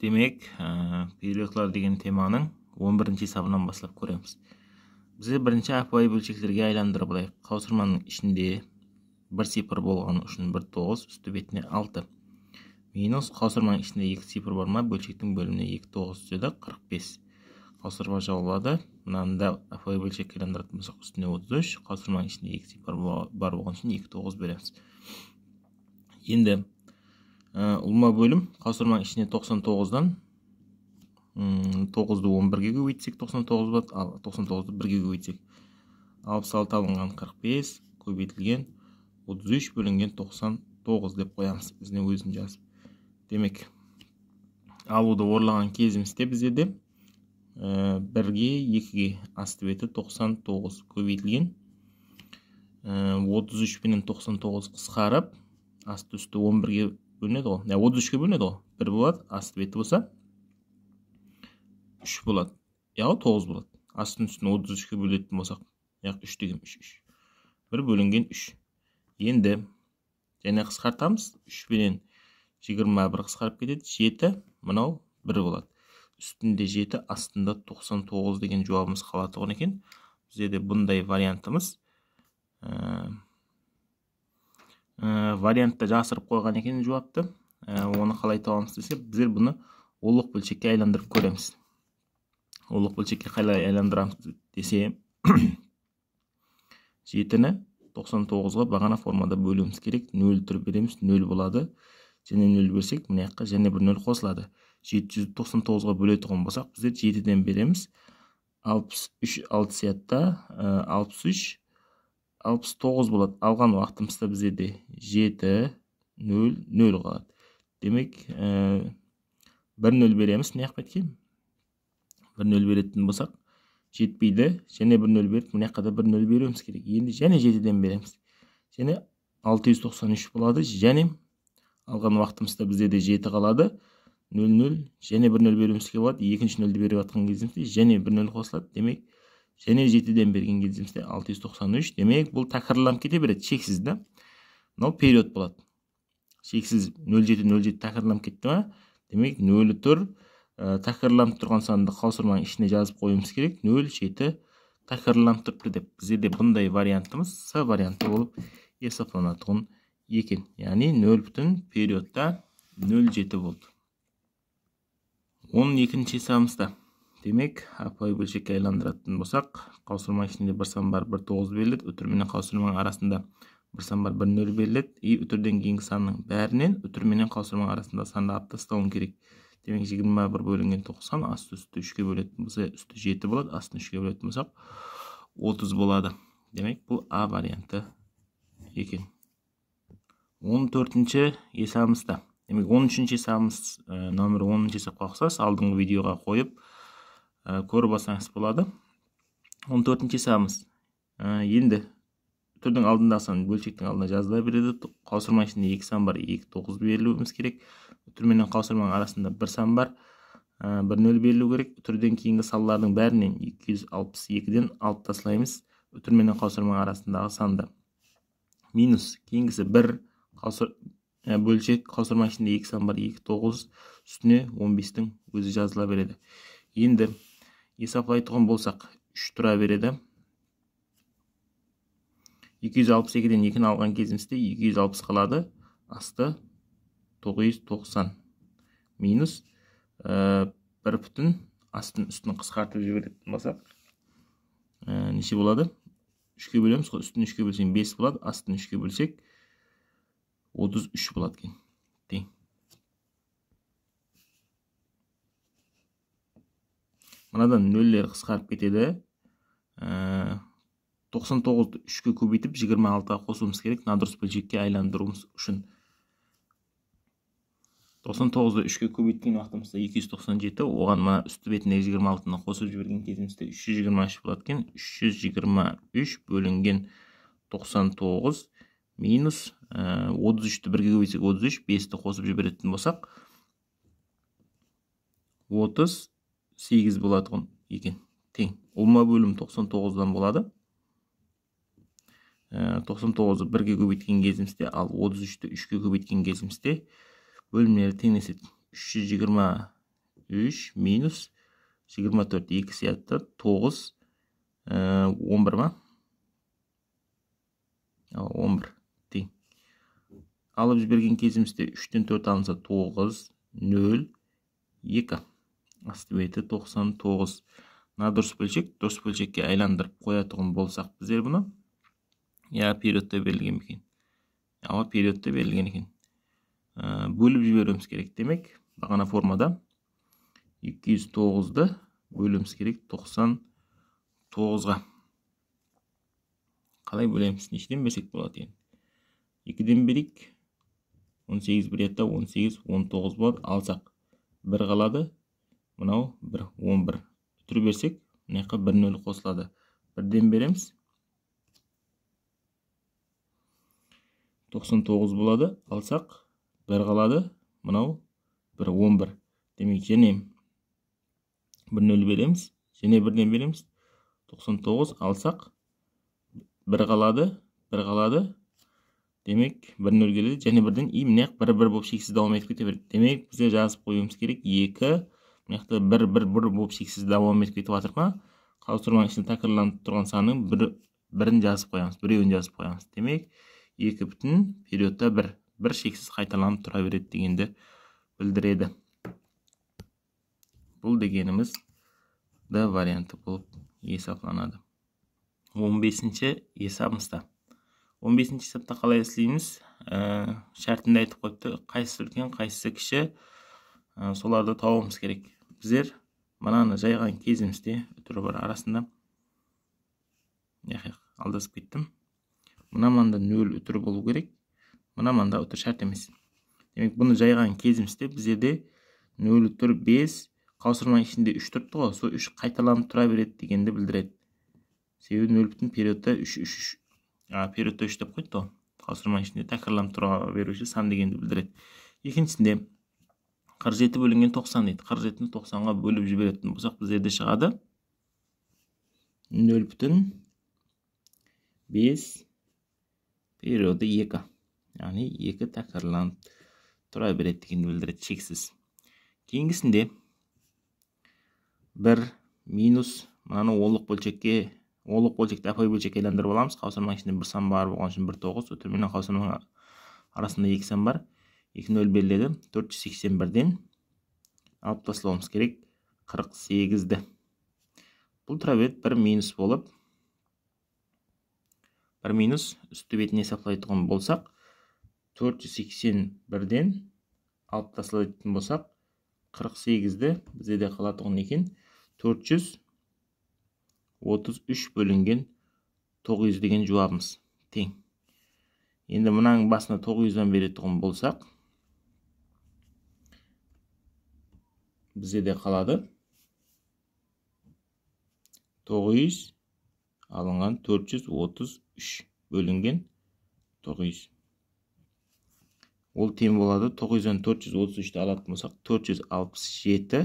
демек ә, периодлар деген теманың 11 бірінші сабынан бастап көреміз біз бірінші апай бөлшектерге айландырып алайық қаусырманың ішінде бір сипыр болған үшін бір тоғыз үсті бетіне алты минус қаусырманың ішінде екі сипыр бар ма бөлшектің бөліміне екі тоғыз түседі қырық бес қаусырма жабылады мынаны апай бөлшекке айландыратын болсақ үстіне отыз үш қаусырманың ішінде екі сипыр бар болған үшін екі тоғыз береміз енді Ә, ұлма бөлім қасырманың ішіне 99-дан 9-ды 11-ге көбейтсек 99 болады ал 99-ды 1-ге көбейтсек 66 алынған 45 көбейтілген 33 бөлінген 99 деп қоямыз ізіне өзін жазып демек алуды орлаған кезімізде бізде де 2-ге ә, асты беті 99 көбейтілген 33 пенен 99 қысқарып асты үсті 11-ге бөлінеді ғой отыз үшке бөлінеді ғой бір болады асты беті болса үш болады яғни тоғыз болады астың үстін отыз үшке бөлетін болсақ яғни үш деген үш үш бір бөлінген үш енді және қысқартамыз үш пенен жиырма бір қысқарып кетеді жеті мынау бір болады үстінде жеті астында тоқсан тоғыз деген жауабымыз қалады екен бізде де бұндай вариантымыз ә... Э, вариантта жасырып қойған екен жауапты э, оны қалай табамыз десе біздер бұны улық бөлшекке айландырып көреміз улық бөлшекке қалай айландырамыз десе жетіні 99-ға бағана формада бөлуіміз керек нөл түр береміз нөл болады және нөл берсек мына жаққа және бір нөл қосылады жеті ға тоқсан тоғызға бөлетұғын болсақ біздер жетіден береміз алпыс үш алты э, алпыс үш алпыс тоғыз болады алған уақытымызда бізде де жеті 0 нөл қалады демек ә, бір нөл береміз мына кеткен бір нөл беретін болсақ жетпейді және бір нөл беріп мына жаққа да бір нөл беруіміз керек енді және жетіден береміз және 693 болады және алған уақытымызда бізде де жеті қалады нөл нөл және бір нөл керек болады екінші нөлді беріп жатқан кезімізде және бір нөл қосылады демек Және 7-ден берген кездесе 693. Демек, бұл тақырылам кете береді, шексіз, да? Но период болады. Шексіз 07-07 тақырылам кетті ма? Демек, 04 тақырылам тұрған санды қалсырмаң ішіне жазып қойымыз керек. 07 тақырылам тұрды деп. де бұндай вариантымыз са варианты болып есіпланатығын екен. Яни 0 бүтін периодта 07 болды. 12-ші самыста демек апай бөлшекке айландыратын болсақ қаусырманың ішінде бір сан бар бір тоғыз беріледі үтір менен қаусырманың арасында бір сан бар бір нөл беріледі и үтірден кейінгі санның бәрінен үтір менен қаусырманың арасында санды алып тастауым керек демек жиырма бір бөлінген тоқсан асты үсті үшке бөлетін болса үсті жеті болады астын үшке бөлетін болсақ отыз болады демек бұл а варианты екен он төртінші есамызда демек он үшінші есамыз ә, нөмір оныншы есапқа ұқсас алдыңғы видеоға қойып Э, көріп алсаңыз болады 14 төртінші сабымыз э, енді түрдің алдындағы сан бөлшектің алдына жазыла береді қаусырма ішінде екі сан бар екі тоғыз берілуіміз керек түр менен қаусырманың арасында бір сан бар ә, бір нөл берілу керек түрден кейінгі салалардың бәрінен 262-ден алып тастаймыз түр менен қаусырманың арасындағы санды минус кейінгісі бір қаусыр бөлшек қаусырма ішінде екі сан бар екі тоғыз үстіне 15-тің өзі жазыла береді енді есаплайтығын болсақ 3 тұра береді 262-ден 2-ні алған кезімізде 260 қалады асты 990 минус 1 э, бір бүтін астын үстін қысқартып жіберетін болсақ э, неше болады үшке бөлеміз ғой үстін үшке бөлсең 5 болады астын үшке бөлсек 33 болады кейін тең мынадан нөлдер қысқарып кетеді э, тоқсан тоғызды үшке көбейтіп жиырма алтыға қосуымыз керек мына дұрыс бөлшекке айландыруымыз үшін тоқсан тоғызды үшке көбейткен уақытымызда екі жүз тоқсан жеті оған мына үсті бетіндегі жиырма алтыны қосып жіберген кезімізде үш жүз жиырма үш болады екен үш жүз жиырма үш бөлінген тоқсан тоғыз минус э, отыз үшті бірге көбейтсек отыз үш бесті қосып жіберетін болсақ отыз 8 болады екен. Тең. Олма бөлім 99-дан болады. 99-ды ә, 1-ге көбеткен кезімізде, ал 33 ті 3-ге көбеткен кезімізде бөлімлері тенесет. 323 минус 24-ді 2 сияты 9 11 ма? 11 тең. Алып жіберген кезімізде 3-тен 4 алынса 9 0 2 стебеті 99 На дұрыс бөлшек дұрыс бөлшекке айландырып қоятұғын болсақ біздер бұны я периодта берілген екен ауа периодта берілген екен ә, бөліп жіберіміз керек демек бағана формада 209-ды бөліміз керек 99-ға қалай бөлеміз нешеден бөлсек болады 2 екіден бірік. 18 біретті 18 19 бар алсақ бір қалады мынау бір он бір үтіріп берсек мына жаққа бір нөл қосылады бірден береміз 99 болады алсақ бір қалады мынау бір он бір демек және бір нөл береміз және бірден береміз 99 алсақ бір қалады бір қалады демек бір нөл келеді және бірден и мына жақ бір бір болып шексіз дауам етіп кете береді демек бізде жазып қоюымыз керек екі мына жақта бір бір бір болып шексіз давам етіп кетіп жатыр ма тұрған ішінде такырланып тұрған санның бір, бірін жазып қоямыз біреуін жазып қоямыз демек екі бүтін периодта бір бір шексіз қайталанып тұра береді дегенді білдіреді бұл дегеніміз д варианты болып есапланады он бесінші есабымызда он бесінші есапта қалай істейміз ә, шартында айтып қойыпты қайсысы үлкен қайсысы кіші ә, соларды тауымыз керек біздер мынаны жайған кезімізде үтір бар арасында яқ алдасып кеттім мына манда нөл үтір болу керек мына манда үтір шарт емес демек бұны жайған кезімізде біздерде нөл үтір бес қаусырма ішінде үш тұрыпты ғой сол үш қайталанып тұра береді дегенді білдіреді себебі нөл бүтін периодта үш үш үш периодта үш деп қойды ғой қаусырма ішінде тәкірланып тұра беруші сан дегенді білдіреді екіншісінде қырық жеті бөлінген тоқсан дейді қырық жетіні тоқсанға бөліп жіберетін болсақ біздерде шығады нөл бүтін бес периоды екі яғни екі тәкірланып тұра береді дегенді білдіреді шексіз кейінгісінде бір минус мынаны олық бөлшекке олық бөлшекті апай бөлшекке айландырып аламыз қаусырманың ішінде бір сан бар болған үшін бір тоғыз өтірменен қаусырманың арасында екі сан бар 2-0 берледі 481-ден алып тасылауымыз керек 48-ді бұл травет бір минус болып бір минус үсті бетіне саплайтығын болсақ 481-ден алып тасылайтығын болсақ 48-ді бізде де қалатығын екен 433 бөлінген 900 деген жуабымыз тең енді мұнаң басына 900-ден беретіғын болсақ бізде де қалады 900 алынған 433 бөлінген 900 ол тең болады 900-ден 433-ті алатын болсақ 467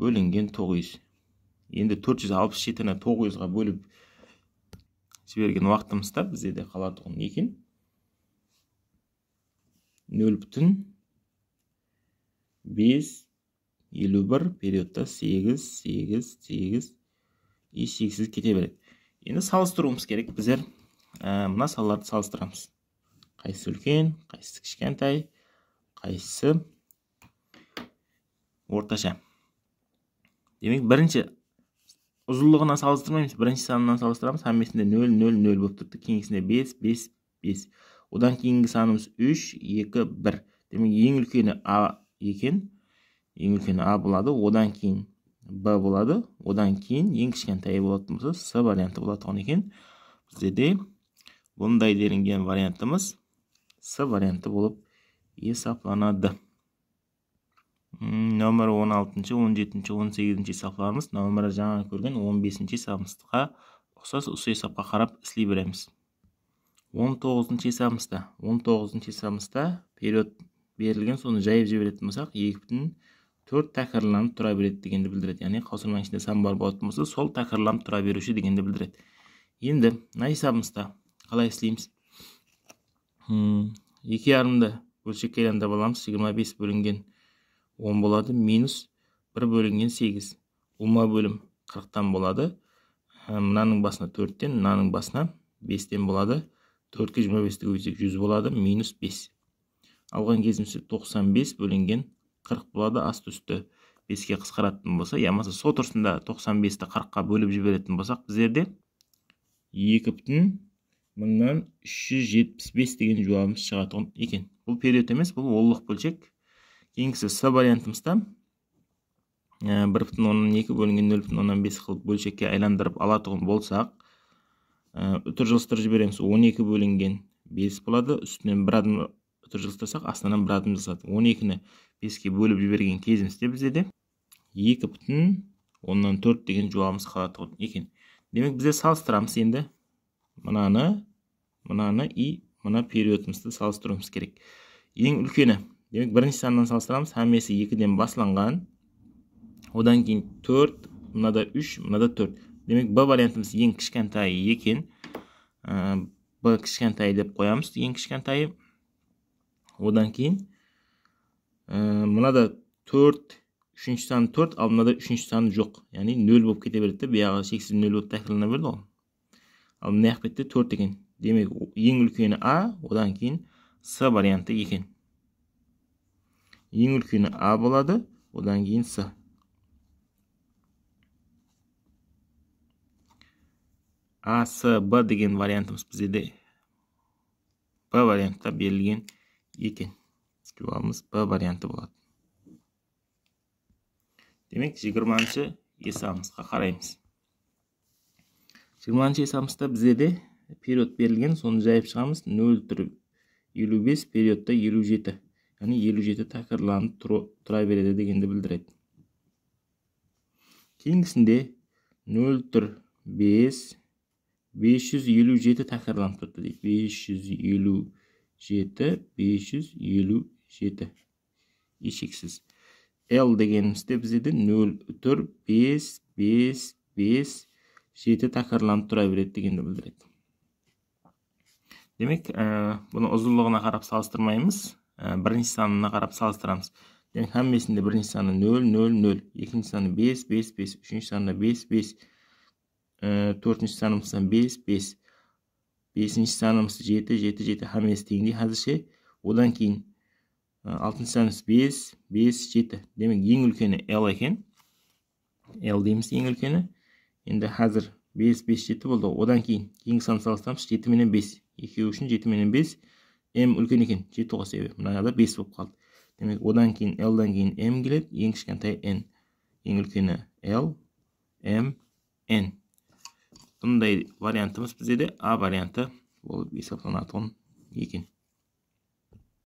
бөлінген 900 енді 467-ні 900-ға бөліп жіберген уақытымызда бізде де ғой екен нөл бүтін бес елу бір периодта сегіз сегіз сегіз и шексіз кете береді енді салыстыруымыз керек біздер ә, мына салаларды салыстырамыз қайсысы үлкен қайсысы кішкентай қайсысы орташа демек бірінші ұзындығынан салыстырмаймыз бірінші санынан салыстырамыз хамесінде нөл нөл нөл болып тұрды кейінгісінде бес бес бес одан кейінгі санымыз үш екі бір демек ең үлкені а екен ең үлкені а болады одан кейін б болады одан кейін ең кішкентайы болатын болса с варианты болатұғын екен бізде де бұндай делінген вариантымыз с варианты болып есапланады нөмірі 16, 17, 18 сапаларымыз нөмірі жаңа көрген 15 сабымызға ұқсас осы есапқа қарап істей береміз 19 сабымызда 19 сабымызда период берілген соны жайып жіберетін болсақ екі төрт тәкірланып тұра береді дегенді білдіреді яғни қаусырманың ішінде сан бар болатын болса сол тәкірланып тұра беруші дегенді білдіреді енді мына хисабымызда қалай істейміз екі жарымды бөлшекке айналдырып аламыз жиырма бес бөлінген он болады минус бір бөлінген сегіз ума бөлім қырықтан болады мынаның басына төрттен мынаның басына бестен болады төртке жиырма бесті көбейтсек жүз болады минус бес алған кезімізде тоқсан бес бөлінген 40 болады асты үсті 5-ке қысқаратын болса, ямасы иә, со тұрсында 95-ті 40-қа бөліп жіберетін болсақ, біздерде 2 бүтін мыңнан 375 деген жуабымыз шығады екен. Бұл период емес, бұл оллық бөлшек. Кейінгісі С вариантымызда 1 э, бүтін 2 бөлінген 0 бүтін 5 қылып бөлшекке айландырып алатығын болсақ, э, үтір жылыстыр жібереміз 12 бөлінген 5 болады, үстінен 1 адым үтір жылыстырсақ астынан бір адым жасады он екіні беске бөліп жіберген кезімізде бізде де екі бүтін оннан төрт деген жауабымыз қалады екен демек бізде салыстырамыз енді мынаны мынаны и мына периодымызды салыстыруымыз керек ең үлкені демек бірінші саннан салыстырамыз әмесі екіден басланған одан кейін төрт мынада үш мынада төрт демек б вариантымыз ең кішкентайы екен ә, б кішкентай деп қоямыз ең кішкентайы одан кейін ә, мынада төрт үшінші саны төрт ал мынада үшінші саны жоқ яғни нөл болып кете береді да бұяғы шексіз нөл болып тәкірлана берді ғой ал мына жақ бетте төрт екен демек ең үлкені а одан кейін с варианты екен ең үлкені а болады одан кейін с а с б деген вариантымыз бізде де б вариантта берілген екен жауабымыз б варианты болады демек жиырманшы есамызға қараймыз жиырманшы есамызда бізде де период берілген соны жайып шығамыз нөл тұр елу бес периодта елу жеті яғни елу жеті тәкірланып тұра береді дегенді білдіреді кейінгісінде нөл тұр бес бес жүз елу жеті тәкірланып тұрды дейді бес жүз елу жеті бес жүз елу жеті ешексіз л дегенімізде бізде нөл үтір бес бес бес жеті тақырланып тұра береді дегенді білдіреді демек ә, бұны ұзындығына қарап салыстырмаймыз ә, бірінші санына қарап салыстырамыз демек әмесінде бірінші саны нөл нөл нөл екінші саны бес бес бес үшінші саны бес бес ә, төртінші саны бес бес 5-ші санымыз 7, 7, 7 хамес дегенде қазірше. Одан кейін 6-ші санымыз 5, 5, 7. Демек ең үлкені L екен. L деміз ең үлкені. Енді қазір 5, 5, 7 болды. Одан кейін кейін саны салыстамыз 7 менен 5. 2 үшін 7 менен 5. M үлкен екен 7 оқы себе. Мұна қазір 5 болып қалды. Демек одан кейін L-дан кейін M келеді. Ең үшкен N. Ең үлкені L, M, N бұндай вариантымыз бізде де а варианты болып есепталынатын екен